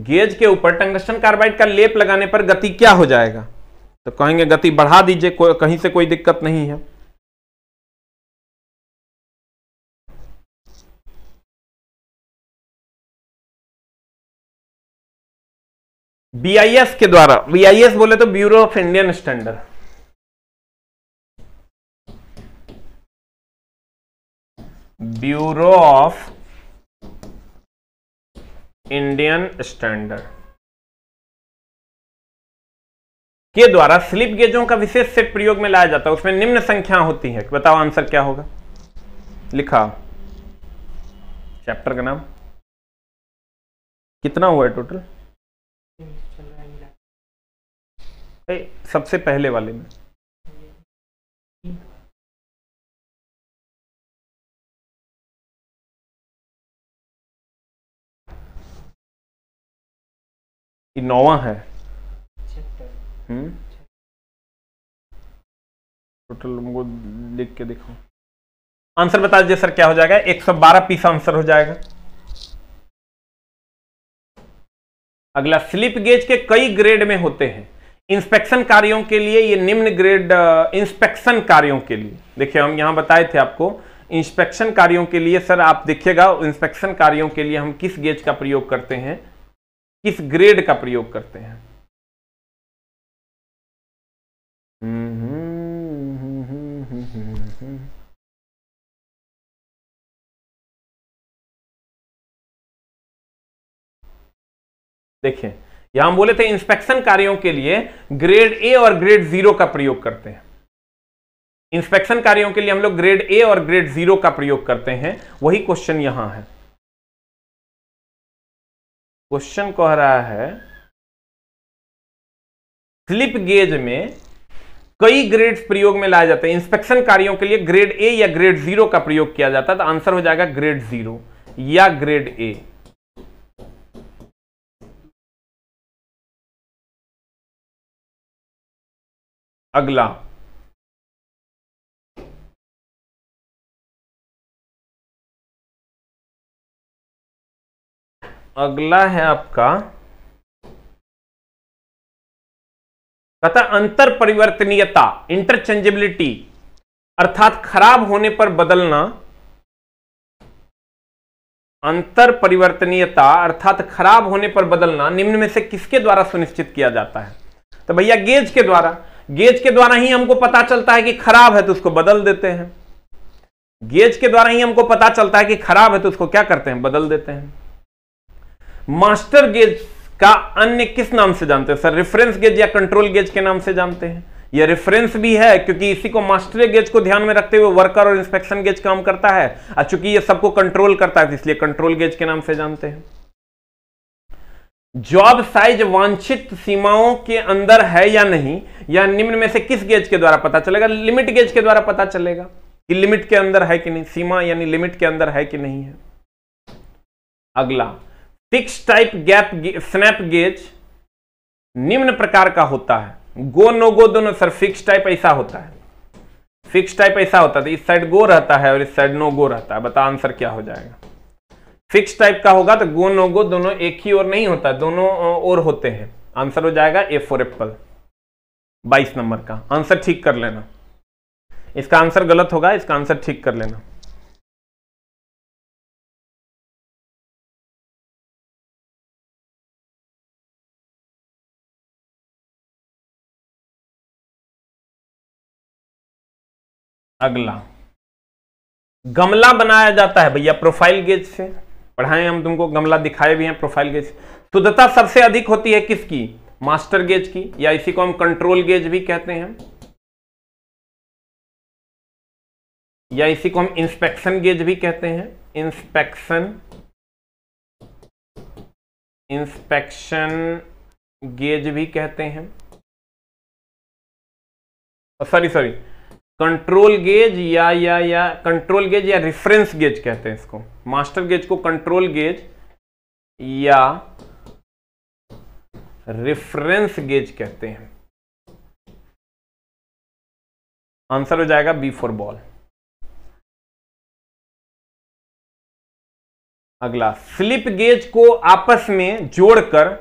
Speaker 1: गेज के ऊपर टंगस्टन कार्बाइड का लेप लगाने पर गति क्या हो जाएगा तो कहेंगे गति बढ़ा दीजिए कहीं से कोई दिक्कत नहीं है
Speaker 2: बीआईएस के द्वारा बीआईएस बोले तो bureau of Indian standard bureau of
Speaker 1: Indian standard के द्वारा स्लिप गेजों का विशेष सेट प्रयोग में लाया जाता है उसमें निम्न संख्या होती है बताओ आंसर क्या होगा लिखा चैप्टर का नाम कितना हुआ
Speaker 2: है टोटल सबसे पहले वाले में इनोवा है टोटल हमको हम्म? लिख के देखो
Speaker 1: आंसर बता दीजिए सर क्या हो जाएगा 112 पीस आंसर हो जाएगा अगला स्लिप गेज के कई ग्रेड में होते हैं इंस्पेक्शन कार्यों के लिए ये निम्न ग्रेड इंस्पेक्शन कार्यों के लिए देखिए हम यहां बताए थे आपको इंस्पेक्शन कार्यों के लिए सर आप देखिएगा इंस्पेक्शन कार्यों के लिए हम किस गेज का प्रयोग करते हैं किस ग्रेड का प्रयोग करते हैं देखिए यहां बोले थे इंस्पेक्शन कार्यों के लिए ग्रेड ए और ग्रेड जीरो का प्रयोग करते हैं इंस्पेक्शन कार्यों के लिए हम लोग ग्रेड ए और ग्रेड जीरो का प्रयोग करते हैं वही क्वेश्चन यहां है क्वेश्चन कह रहा है स्लिप गेज में कई ग्रेड्स प्रयोग में लाए जाते हैं इंस्पेक्शन कार्यों के लिए ग्रेड ए या ग्रेड जीरो का प्रयोग किया जाता है तो आंसर हो जाएगा ग्रेड जीरो या ग्रेड ए अगला अगला है आपका तथा अंतर परिवर्तनीयता इंटरचेंजेबिलिटी अर्थात खराब होने पर बदलना अंतर परिवर्तनीयता अर्थात खराब होने पर बदलना निम्न में से किसके द्वारा सुनिश्चित किया जाता है तो भैया गेज के द्वारा गेज के द्वारा ही हमको पता चलता है कि खराब है तो उसको बदल देते हैं गेज के द्वारा ही हमको पता चलता है कि खराब है तो उसको क्या करते हैं बदल देते हैं मास्टर गेज का अन्य किस नाम से जानते हैं सर रेफरेंस गेज या कंट्रोल गेज के नाम से जानते हैं यह रेफरेंस भी है क्योंकि इसी को मास्टर गेज को ध्यान में रखते हुए वर्कर और इंस्पेक्शन गेज काम करता है और चूंकि यह सबको कंट्रोल करता है तो इसलिए कंट्रोल गेज के नाम से जानते हैं जॉब साइज वांछित सीमाओं के अंदर है या नहीं या निम्न में से किस गेज के द्वारा पता चलेगा लिमिट गेज के द्वारा पता चलेगा कि लिमिट के अंदर है कि नहीं सीमा यानी लिमिट के अंदर है कि नहीं है अगला fix type gap snap gauge निम्न प्रकार का होता है गो नो गो दोनों सर फिक्स टाइप ऐसा होता है फिक्स टाइप ऐसा होता है तो इस साइड गो रहता है और इस साइड नो गो रहता है बता आंसर क्या हो जाएगा फिक्स टाइप का होगा तो गो नो गो दोनों एक ही ओर नहीं होता दोनों ओर होते हैं आंसर हो जाएगा ए फोर एप्पल बाईस नंबर का आंसर ठीक कर लेना इसका आंसर गलत होगा इसका आंसर ठीक कर
Speaker 2: लेना अगला
Speaker 1: गमला बनाया जाता है भैया प्रोफाइल गेज से पढ़ाए हम तुमको गमला दिखाए भी हैं प्रोफाइल गेज शुद्धता सबसे अधिक होती है किसकी मास्टर गेज की या इसी को हम कंट्रोल गेज भी कहते हैं या इसी को हम इंस्पेक्शन गेज भी कहते हैं इंस्पेक्शन इंस्पेक्शन गेज भी कहते हैं सॉरी सॉरी कंट्रोल गेज या या या कंट्रोल गेज या रेफरेंस गेज कहते हैं इसको मास्टर गेज को कंट्रोल गेज या रेफरेंस गेज कहते हैं आंसर हो जाएगा बी फॉर बॉल अगला स्लिप गेज को आपस में जोड़कर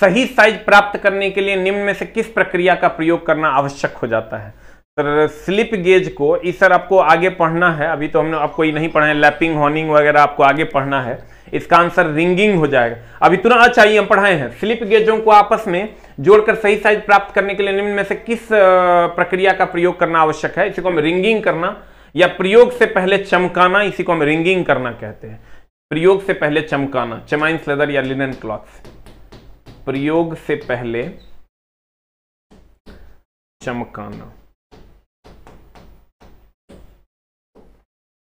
Speaker 1: सही साइज प्राप्त करने के लिए निम्न में से किस प्रक्रिया का प्रयोग करना आवश्यक हो जाता है स्लिप गेज को इस सर आपको आगे पढ़ना है अभी तो हमने आपको ये नहीं पढ़ा है लैपिंग हॉर्निंग वगैरह आपको आगे पढ़ना है इसका आंसर रिंगिंग हो जाएगा अभी तुरंत अच्छा ये हम पढ़ाए हैं स्लिप गेजों को आपस में जोड़कर सही साइज प्राप्त करने के लिए निम्न में से किस प्रक्रिया का प्रयोग करना आवश्यक है इसी को हम रिंगिंग करना या प्रयोग से पहले चमकाना इसी को हम रिंगिंग करना कहते हैं प्रयोग से पहले चमकाना चमाइंस लेदर या लिनन क्लॉथ प्रयोग से पहले चमकाना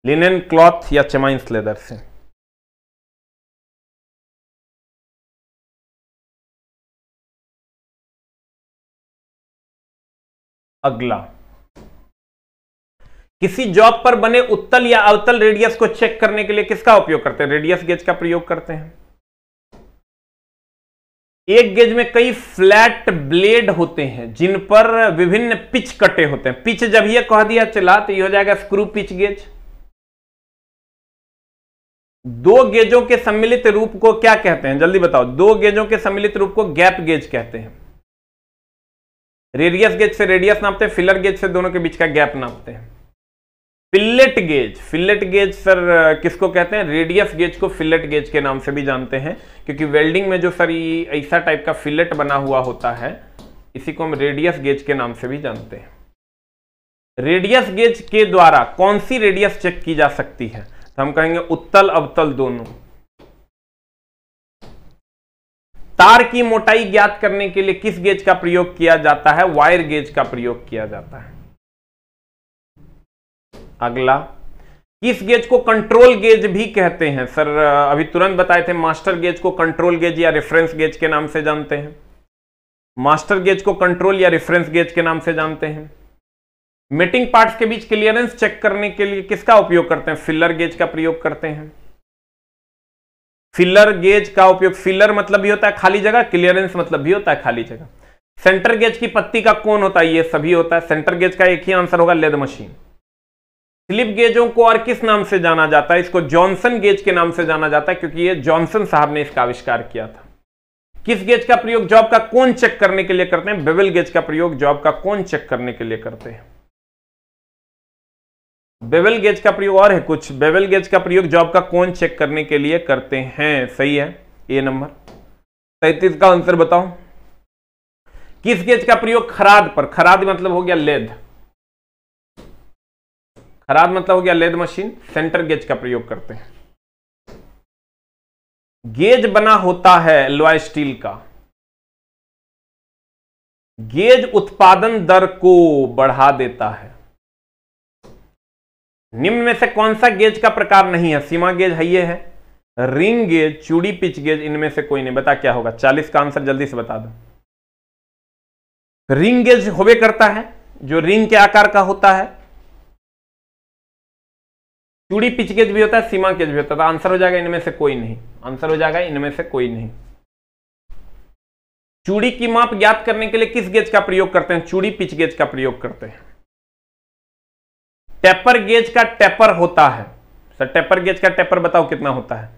Speaker 2: लिनन क्लॉथ या चमाइंस लेदर से
Speaker 1: अगला किसी जॉब पर बने उत्तल या अवतल रेडियस को चेक करने के लिए किसका उपयोग करते हैं रेडियस गेज का प्रयोग करते हैं एक गेज में कई फ्लैट ब्लेड होते हैं जिन पर विभिन्न पिच कटे होते हैं पिच जब यह कह दिया चला तो यह हो जाएगा स्क्रू पिच गेज दो गेजों के सम्मिलित रूप को क्या कहते हैं जल्दी बताओ दो गेजों के सम्मिलित रूप को गैप गेज कहते हैं रेडियस गेज से रेडियस नापते हैं फिलर गेज से दोनों के बीच का गैप नापते हैं fillet gauge fillet gauge sir किसको कहते हैं रेडियस गेज को फिलेट गेज के नाम से भी जानते हैं क्योंकि वेल्डिंग में जो सर ऐसा टाइप का फिलेट बना हुआ होता है इसी को हम रेडियस गेज के नाम से भी जानते हैं रेडियस गेज के द्वारा कौन सी रेडियस चेक की जा सकती है तो हम कहेंगे उत्तल अवतल दोनों तार की मोटाई ज्ञात करने के लिए किस गेज का प्रयोग किया जाता है वायर गेज का प्रयोग किया जाता है अगला किस गेज को कंट्रोल गेज भी कहते हैं सर अभी तुरंत बताए थे मास्टर गेज को कंट्रोल गेज या रेफरेंस गेज के नाम से जानते हैं मास्टर गेज को कंट्रोल या रेफरेंस गेज के नाम से जानते हैं मेटिंग पार्ट्स के बीच क्लियरेंस चेक करने के लिए किसका उपयोग करते हैं फिलर गेज का प्रयोग करते हैं फिलर गेज का उपयोग फिलर मतलब भी होता है खाली जगह क्लियरेंस मतलब भी होता है खाली जगह सेंटर गेज की पत्ती का कौन होता है ये सभी होता है सेंटर गेज का एक ही आंसर होगा लेद मशीन स्लिप गेजों को और किस नाम से जाना जाता है इसको जॉनसन गेज के नाम से जाना जाता है क्योंकि ये जॉनसन साहब ने इसका आविष्कार किया था किस गेज का प्रयोग जॉब का कौन चेक करने के लिए करते हैं बेवल गेज का प्रयोग जॉब का कौन चेक करने के लिए करते हैं बेबल गेज का प्रयोग और है कुछ बेबल गेज का प्रयोग जॉब का कौन चेक करने के लिए करते हैं सही है ए नंबर सैतीस का आंसर बताओ किस गेज का प्रयोग खराद पर खराद मतलब हो गया लेद खराद मतलब हो गया लेद मशीन सेंटर गेज का प्रयोग करते हैं गेज बना होता है एलॉय स्टील का गेज उत्पादन दर को बढ़ा देता है निम्न में से कौन सा गेज का प्रकार नहीं है सीमा गेज है ये है रिंग गेज चूड़ी पिच गेज इनमें से कोई नहीं बता क्या होगा चालीस का आंसर जल्दी से बता दो रिंग गेज होवे करता है जो रिंग के आकार का होता है चूड़ी पिच गेज भी होता है सीमा गेज भी होता है तो आंसर हो जाएगा इनमें से कोई नहीं आंसर हो जाएगा इनमें से कोई नहीं चूड़ी की माप ज्ञात करने के लिए किस गेज का प्रयोग करते हैं चूड़ी पिच गेज का प्रयोग करते हैं टेपर गेज का टेपर होता है सर टेपर गेज का टेपर बताओ कितना होता है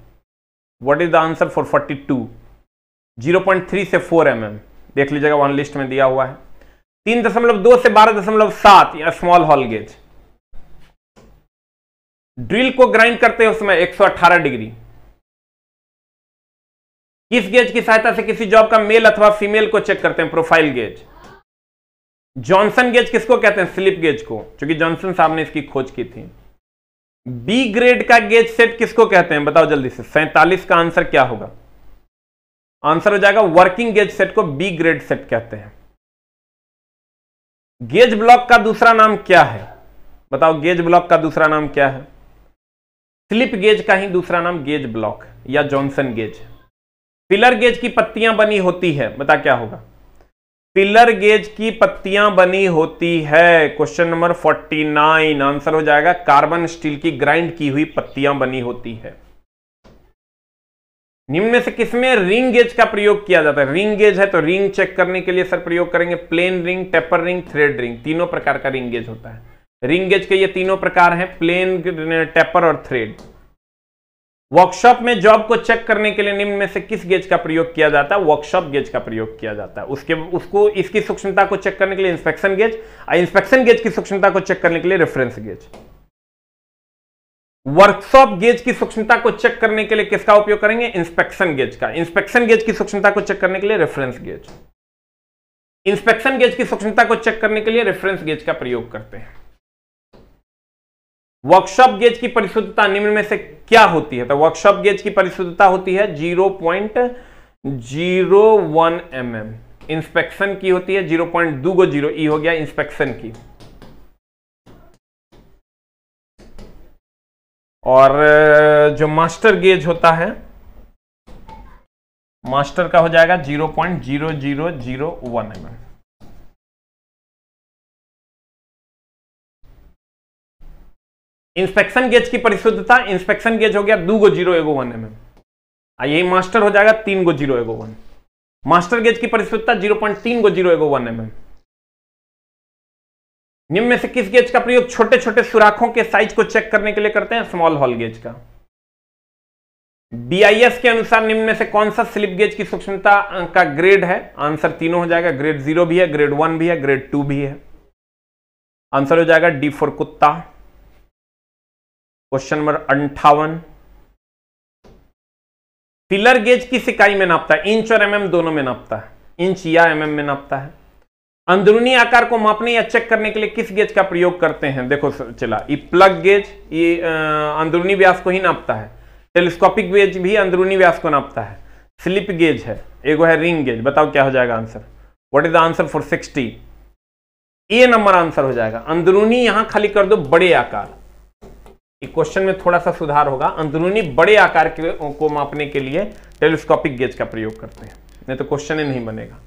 Speaker 1: what is the answer for 42 three से 4 एम mm. देख लीजिएगा वन लिस्ट में दिया हुआ है तीन दशमलव दो से बारह दशमलव सात या स्मॉल हॉल गेज ड्रिल को ग्राइंड करते हैं उसमें 118 डिग्री किस गेज की सहायता से किसी जॉब का मेल अथवा फीमेल को चेक करते हैं प्रोफाइल गेज जॉनसन गेज किसको कहते हैं स्लिप गेज को क्योंकि जॉनसन साहब ने इसकी खोज की थी बी ग्रेड का गेज सेट किसको कहते हैं बताओ जल्दी से सैतालीस का आंसर क्या होगा आंसर हो जाएगा वर्किंग गेज सेट को बी ग्रेड सेट कहते हैं गेज ब्लॉक का दूसरा नाम क्या है बताओ गेज ब्लॉक का दूसरा नाम क्या है स्लिप गेज का ही दूसरा नाम गेज ब्लॉक या जॉनसन गेज पिलर गेज की पत्तियां बनी होती है बता क्या होगा पिलर गेज की पत्तियां बनी होती है क्वेश्चन नंबर 49 आंसर हो जाएगा कार्बन स्टील की ग्राइंड की हुई पत्तियां बनी होती है निम्न में से किसमें रिंग गेज का प्रयोग किया जाता है रिंग गेज है तो रिंग चेक करने के लिए सर प्रयोग करेंगे plain ring taper ring thread ring तीनों प्रकार का रिंग गेज होता है रिंग गेज के ये तीनों प्रकार हैं प्लेन टेपर और थ्रेड वर्कशॉप में जॉब को चेक करने के लिए निम्न में से किस गेज का प्रयोग किया जाता है वर्कशॉप गेज का प्रयोग किया जाता है उसके उसको इसकी सूक्ष्मता को चेक करने के लिए इंस्पेक्शन गेज और इंस्पेक्शन गेज की सूक्ष्मता को चेक करने के लिए रेफरेंस गेज वर्कशॉप गेज की सूक्ष्मता को चेक करने के लिए किसका उपयोग करेंगे इंस्पेक्शन गेज का इंस्पेक्शन गेज की सूक्ष्मता को चेक करने के लिए रेफरेंस गेज इंस्पेक्शन गेज की सूक्ष्मता को चेक करने के लिए रेफरेंस गेज का प्रयोग करते हैं वर्कशॉप गेज की परिशुद्धता निम्न में से क्या होती है तो वर्कशॉप गेज की परिशुद्धता होती है zero point zero one M M inspection की होती है जीरो पॉइंट दू गो जीरो ई हो गया इंस्पेक्शन की और जो मास्टर गेज होता है मास्टर का हो जाएगा zero point zero zero zero one M M
Speaker 2: inspection gauge
Speaker 1: की परिशुद्धता इंस्पेक्शन गेज हो गया दू गो जीरो एगो वन एम एम यही मास्टर हो जाएगा तीन गो जीरो एगो वन मास्टर गेज की परिशुद्धता जीरो पॉइंट तीन गो जीरो एगो वन एम निम्न में से किस गेज का प्रयोग छोटे छोटे सुराखों के साइज को चेक करने के लिए करते हैं स्मॉल हॉल गेज का बीआईएस के अनुसार निम्न में से कौन सा स्लिप गेज की सूक्ष्मता का ग्रेड है आंसर तीनों हो जाएगा ग्रेड जीरो भी है ग्रेड वन भी है ग्रेड टू भी है आंसर हो जाएगा डी फोर कुत्ता क्वेश्चन नंबर अंठावन पिलर गेज किस इकाई में नापता है इंच और एमएम mm दोनों में नापता है इंच या एमएम mm में नापता है अंदरूनी आकार को मापने या चेक करने के लिए किस गेज का प्रयोग करते हैं देखो चला ये प्लग गेज ये अंदरूनी व्यास को ही नापता है टेलीस्कोपिक गेज भी अंदरूनी व्यास को नापता है स्लिप गेज है एगो है रिंग गेज बताओ क्या हो जाएगा answer what is the answer for sixty A number answer हो जाएगा अंदरूनी यहां खाली कर दो बड़े आकार क्वेश्चन में थोड़ा सा सुधार होगा अंदरूनी बड़े आकार के को मापने के लिए टेलीस्कोपिक गेज का प्रयोग करते हैं नहीं तो क्वेश्चन ही नहीं बनेगा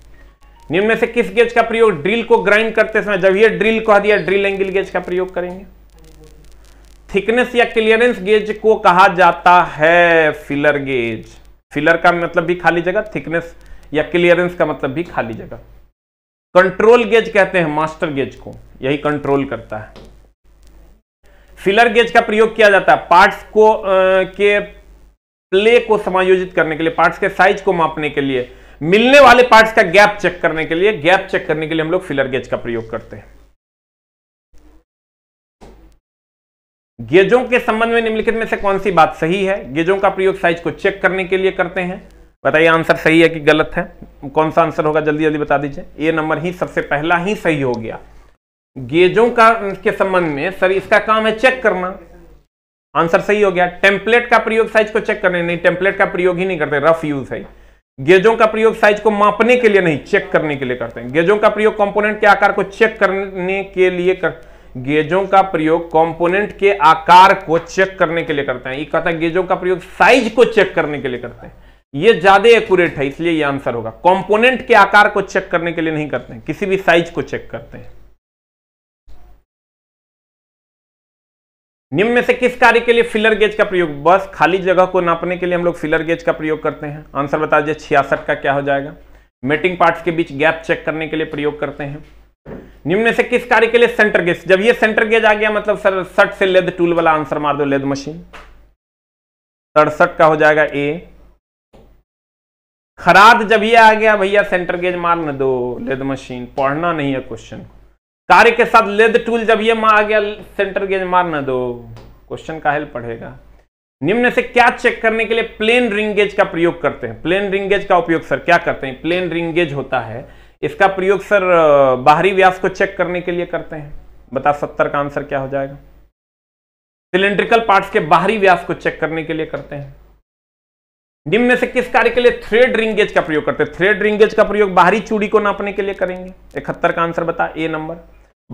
Speaker 1: निम्न में से किस गेज का प्रयोग ड्रिल को ग्राइंड करते समय जब यह ड्रिल कह दिया ड्रिल एंगल गेज का प्रयोग करेंगे थिकनेस या क्लियरेंस गेज को कहा जाता है फिलर गेज फिलर का मतलब भी खाली जगह थिकनेस या क्लियरेंस का मतलब भी खाली जगह कंट्रोल गेज कहते हैं मास्टर गेज को यही कंट्रोल करता है फिलर गेज का प्रयोग किया जाता है पार्ट्स को आ, के प्ले को समायोजित करने के लिए पार्ट्स के साइज को मापने के लिए मिलने वाले पार्ट्स का गैप चेक करने के लिए गैप चेक करने के लिए हम लोग फिलर गेज का प्रयोग करते हैं गेजों के संबंध में निम्नलिखित में से कौन सी बात सही है गेजों का प्रयोग साइज को चेक करने के लिए करते हैं बताइए आंसर सही है कि गलत है कौन सा आंसर होगा जल्दी जल्दी बता दीजिए ए नंबर ही सबसे पहला ही सही हो गया गेजों का के संबंध में सर इसका काम है चेक करना आंसर सही हो गया टेम्पलेट का प्रयोग साइज को चेक करने नहीं टेम्पलेट का प्रयोग ही नहीं करते रफ यूज है गेजों का प्रयोग साइज को मापने के लिए नहीं चेक करने के लिए करते हैं गेजों का प्रयोग कंपोनेंट के आकार को चेक करने के लिए कर गेजों का प्रयोग कंपोनेंट के आकार को चेक करने के लिए करते हैं ये कहता है गेजों का प्रयोग साइज को चेक करने के लिए करते हैं ये ज्यादा एक्यूरेट है इसलिए ये आंसर होगा कंपोनेंट के आकार को चेक करने के लिए नहीं करते हैं किसी भी साइज को चेक करते हैं निम्न में से किस कार्य के लिए फिलर गेज का प्रयोग बस खाली जगह को नापने के लिए हम लोग फिलर गेज का प्रयोग करते हैं आंसर बता दीजिए छियासठ का क्या हो जाएगा मेटिंग पार्ट्स के बीच गैप चेक करने के लिए प्रयोग करते हैं निम्न में से किस कार्य के लिए सेंटर गेज जब ये सेंटर गेज आ गया मतलब सर सट से लेद टूल वाला आंसर मार दो लेद मशीन सड़सठ का हो जाएगा ए खराद जब ये आ गया भैया सेंटर गेज मार न दो लेद मशीन पढ़ना नहीं है क्वेश्चन को कार्य के साथ लेद टूल जब ये आ गया सेंटर गेज मारना दो क्वेश्चन का हेल्प पढ़ेगा निम्न से क्या चेक करने के लिए प्लेन रिंग गेज का प्रयोग करते हैं प्लेन रिंग गेज का उपयोग सर क्या करते हैं प्लेन रिंग गेज होता है इसका प्रयोग सर बाहरी व्यास को चेक करने के लिए करते हैं बता सत्तर का आंसर क्या हो जाएगा सिलेंड्रिकल पार्ट्स के बाहरी व्यास को चेक करने के लिए करते हैं निम्न में से किस कार्य के लिए थ्रेड रिंगेज का प्रयोग करते हैं थ्रेड रिंगेज का प्रयोग बाहरी चूड़ी को नापने के लिए करेंगे इकहत्तर का आंसर बता ए नंबर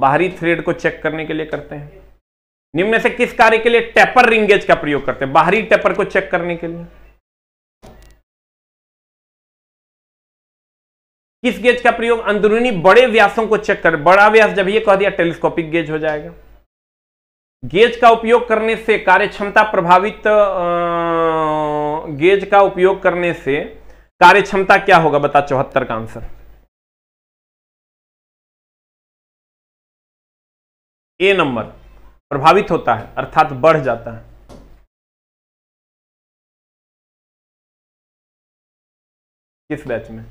Speaker 1: बाहरी थ्रेड को चेक करने के लिए करते हैं निम्न में से किस कार्य के लिए टेपर रिंगेज का प्रयोग करते हैं बाहरी टेपर को चेक करने के लिए किस गेज का प्रयोग अंदरूनी बड़े व्यासों को चेक कर बड़ा व्यास जब यह कह दिया टेलीस्कोपिक गेज हो जाएगा गेज का उपयोग करने से कार्य क्षमता प्रभावित आ, गेज का उपयोग करने से कार्य क्षमता क्या होगा बता चौहत्तर का आंसर
Speaker 2: ए नंबर प्रभावित होता है अर्थात बढ़ जाता है किस बैच में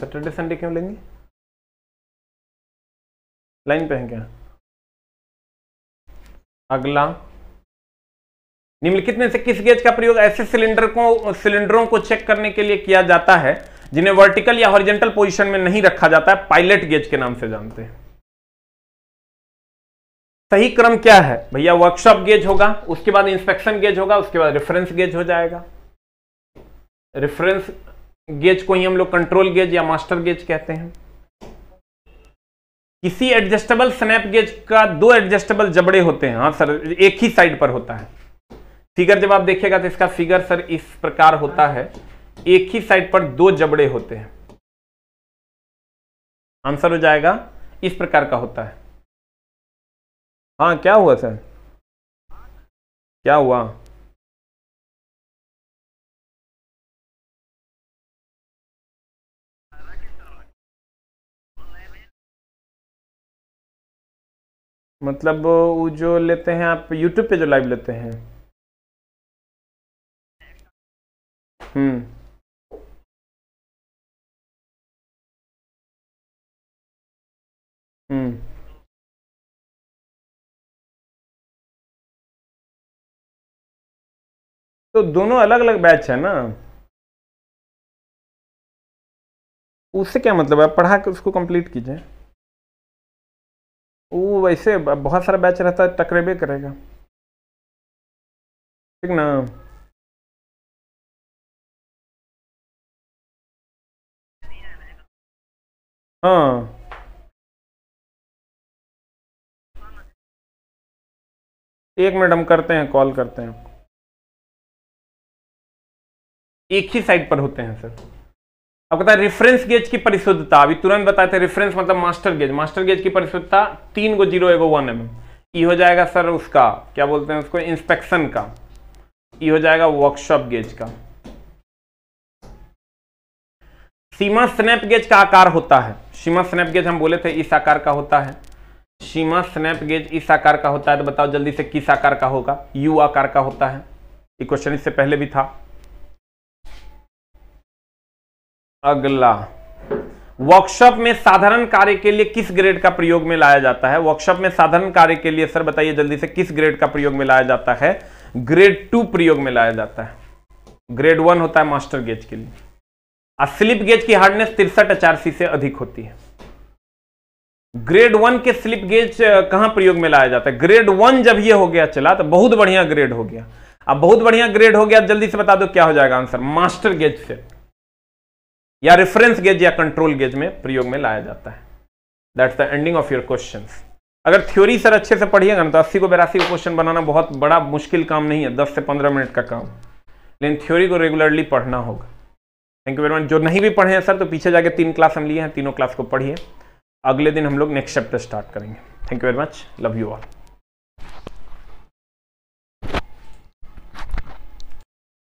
Speaker 2: सैटरडे संडे क्यों लेंगे लाइन पे हैं क्या
Speaker 1: अगला निम्नलिखित में से किस गेज का प्रयोग ऐसे सिलेंडर को सिलेंडरों को चेक करने के लिए किया जाता है जिन्हें वर्टिकल या हॉरिजेंटल पोजीशन में नहीं रखा जाता है पायलट गेज के नाम से जानते हैं सही क्रम क्या है भैया वर्कशॉप गेज होगा उसके बाद इंस्पेक्शन गेज होगा उसके बाद रेफरेंस गेज हो जाएगा रेफरेंस गेज को ही हम लोग कंट्रोल गेज या मास्टर गेज कहते हैं किसी एडजस्टेबल स्नैप गेज का दो एडजस्टेबल जबड़े होते हैं हाँ सर एक ही साइड पर होता है फिगर जब आप देखिएगा तो इसका फिगर सर इस प्रकार होता है एक ही साइड पर दो जबड़े होते हैं आंसर हो जाएगा इस प्रकार का होता है हाँ क्या
Speaker 2: हुआ सर क्या हुआ मतलब वो जो लेते हैं आप YouTube पे जो लाइव लेते हैं हम्म हम्म तो दोनों अलग अलग बैच है ना उससे क्या मतलब है आप पढ़ा के उसको कंप्लीट कीजिए वो वैसे बहुत सारा बैच रहता है टकरेबे करेगा ठीक ना हाँ एक मिनट हम करते हैं कॉल करते हैं
Speaker 1: एक ही साइड पर होते हैं सर आपको पता है रेफरेंस गेज की परिशुद्धता अभी तुरंत बताए थे रेफरेंस मतलब मास्टर गेज मास्टर गेज की परिशुद्धता तीन गो जीरो एगो वन एम ई हो जाएगा सर उसका क्या बोलते हैं उसको इंस्पेक्शन का ई e हो जाएगा वर्कशॉप गेज का सीमा स्नैप गेज का आकार होता है सीमा स्नैप गेज हम बोले थे इस आकार का होता है सीमा स्नैप गेज इस आकार का होता है तो बताओ जल्दी से किस आकार का होगा यू आकार का होता है ये क्वेश्चन इससे पहले भी था अगला वर्कशॉप में साधारण कार्य के लिए किस ग्रेड का प्रयोग में लाया जाता है वर्कशॉप में साधारण कार्य के लिए सर बताइए जल्दी से किस ग्रेड का प्रयोग में लाया जाता है ग्रेड टू प्रयोग में लाया जाता है ग्रेड वन होता है मास्टर गेज के लिए और स्लिप गेज की हार्डनेस तिरसठ अचासी से अधिक होती है ग्रेड वन के स्लिप गेज कहां प्रयोग में लाया जाता है ग्रेड वन जब ये हो गया चला तो बहुत बढ़िया ग्रेड हो गया अब बहुत बढ़िया ग्रेड हो गया जल्दी से बता दो क्या हो जाएगा आंसर मास्टर गेज से या रेफरेंस गेज या कंट्रोल गेज में प्रयोग में लाया जाता है that's the ending of your question अगर थ्योरी सर अच्छे से पढ़िएगा ना तो अस्सी को बेरासी का क्वेश्चन बनाना बहुत बड़ा मुश्किल काम नहीं है दस से पंद्रह मिनट का काम लेकिन थ्योरी को रेगुलरली पढ़ना होगा थैंक यू वेरी मच जो नहीं भी पढ़े हैं सर तो पीछे जाके तीन क्लास हम लिए हैं तीनों क्लास को पढ़िए अगले दिन हम लोग नेक्स्ट चैप्टर स्टार्ट करेंगे thank you very much love you all